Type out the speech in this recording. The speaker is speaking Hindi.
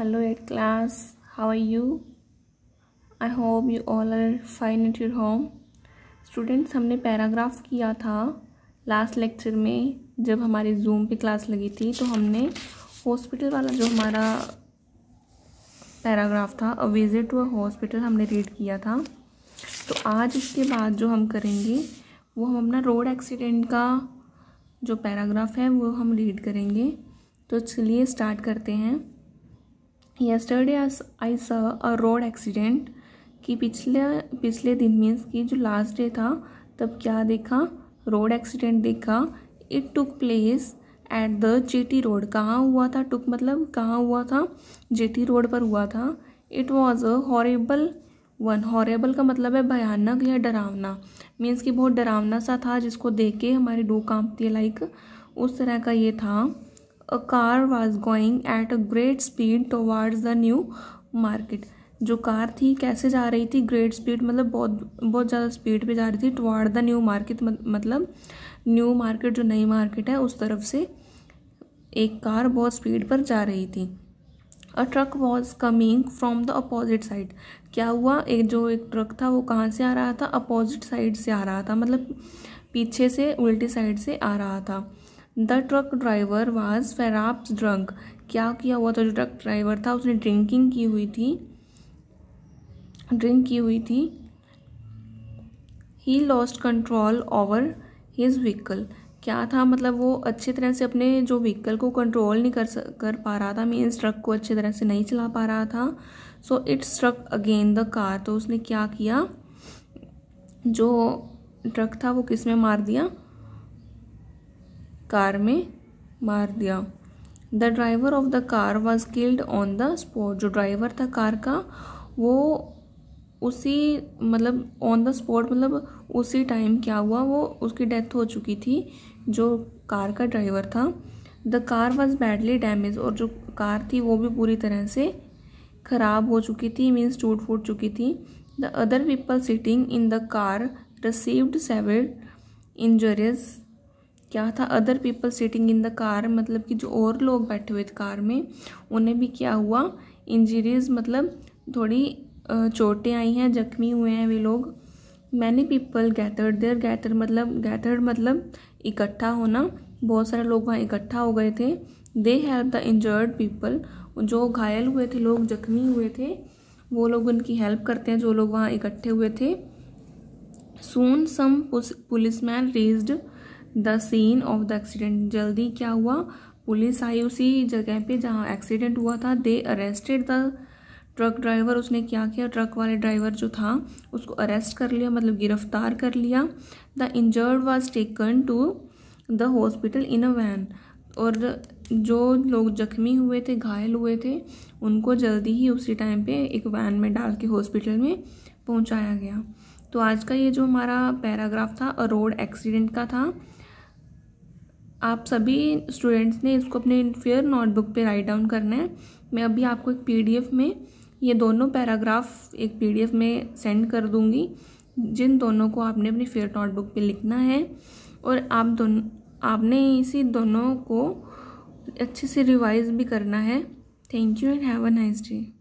hello eight class how are you I hope you all are fine at your home students हमने पैराग्राफ किया था लास्ट लेक्चर में जब हमारी जूम पे क्लास लगी थी तो हमने हॉस्पिटल वाला जो हमारा पैराग्राफ था a visit to a hospital हमने रीड किया था तो आज इसके बाद जो हम करेंगे वो हम अपना रोड एक्सीडेंट का जो पैराग्राफ है वो हम रीड करेंगे तो चलिए स्टार्ट करते हैं यस्टरडे आई स अ रोड एक्सीडेंट कि पिछले पिछले दिन मीन्स कि जो लास्ट डे था तब क्या देखा रोड एक्सीडेंट देखा it took place at the JT road कहाँ हुआ था टुक मतलब कहाँ हुआ था जेटी रोड पर हुआ था it was a horrible one horrible का मतलब है भयानक या डरावना मीन्स कि बहुत डरावना सा था जिसको देख के हमारी डो कांपती है लाइक उस तरह का ये था a car was going at a great speed towards the new market जो कार थी कैसे जा रही थी ग्रेट स्पीड मतलब बहुत बहुत ज़्यादा स्पीड पे जा रही थी टवार्ड द न्यू मार्केट मतलब न्यू मार्केट जो नई मार्केट है उस तरफ से एक कार बहुत स्पीड पर जा रही थी a truck was coming from the opposite side क्या हुआ एक जो एक ट्रक था वो कहाँ से आ रहा था अपोजिट साइड से आ रहा था मतलब पीछे से उल्टी साइड से आ रहा था the truck driver was perhaps drunk क्या किया हुआ था जो ट्रक ड्राइवर था उसने ड्रिंकिंग की हुई थी ड्रिंक की हुई थी he lost control over his vehicle क्या था मतलब वो अच्छी तरह से अपने जो व्हीकल को कंट्रोल नहीं कर कर पा रहा था मीन्स ट्रक को अच्छी तरह से नहीं चला पा रहा था so it struck again the car तो उसने क्या किया जो ट्रक था वो किस में मार दिया कार में मार दिया the driver of the car was killed on the spot जो ड्राइवर था कार का वो उसी मतलब ऑन द स्पॉट मतलब उसी टाइम क्या हुआ वो उसकी डेथ हो चुकी थी जो कार का ड्राइवर था the car was badly damage और जो कार थी वो भी पूरी तरह से ख़राब हो चुकी थी मीन्स टूट फूट चुकी थी the other people sitting in the car received several injuries क्या था other people sitting in the car मतलब कि जो और लोग बैठे हुए थे कार में उन्हें भी क्या हुआ इंजरीज मतलब थोड़ी चोटें आई हैं जख्मी हुए हैं वे लोग many people gathered there gather मतलब गैदर्ड मतलब इकट्ठा होना बहुत सारे लोग वहाँ इकट्ठा हो गए थे they help the injured people जो घायल हुए थे लोग जख्मी हुए थे वो लोग उनकी हेल्प करते हैं जो लोग वहाँ इकट्ठे हुए थे soon some police man raised the scene of the accident जल्दी क्या हुआ पुलिस आई उसी जगह पे जहाँ एक्सीडेंट हुआ था they arrested the truck driver उसने क्या किया ट्रक वाले ड्राइवर जो था उसको अरेस्ट कर लिया मतलब गिरफ्तार कर लिया the injured was taken to the hospital in a van और जो लोग जख्मी हुए थे घायल हुए थे उनको जल्दी ही उसी टाइम पे एक वैन में डाल के हॉस्पिटल में पहुंचाया गया तो आज का ये जो हमारा पैराग्राफ था रोड एक्सीडेंट का था आप सभी स्टूडेंट्स ने इसको अपने फेयर नोटबुक पे राइट डाउन करना है मैं अभी आपको एक पीडीएफ में ये दोनों पैराग्राफ एक पीडीएफ में सेंड कर दूँगी जिन दोनों को आपने अपनी फेयर नोटबुक पे लिखना है और आप दोनों आपने इसी दोनों को अच्छे से रिवाइज भी करना है thank you and have a nice day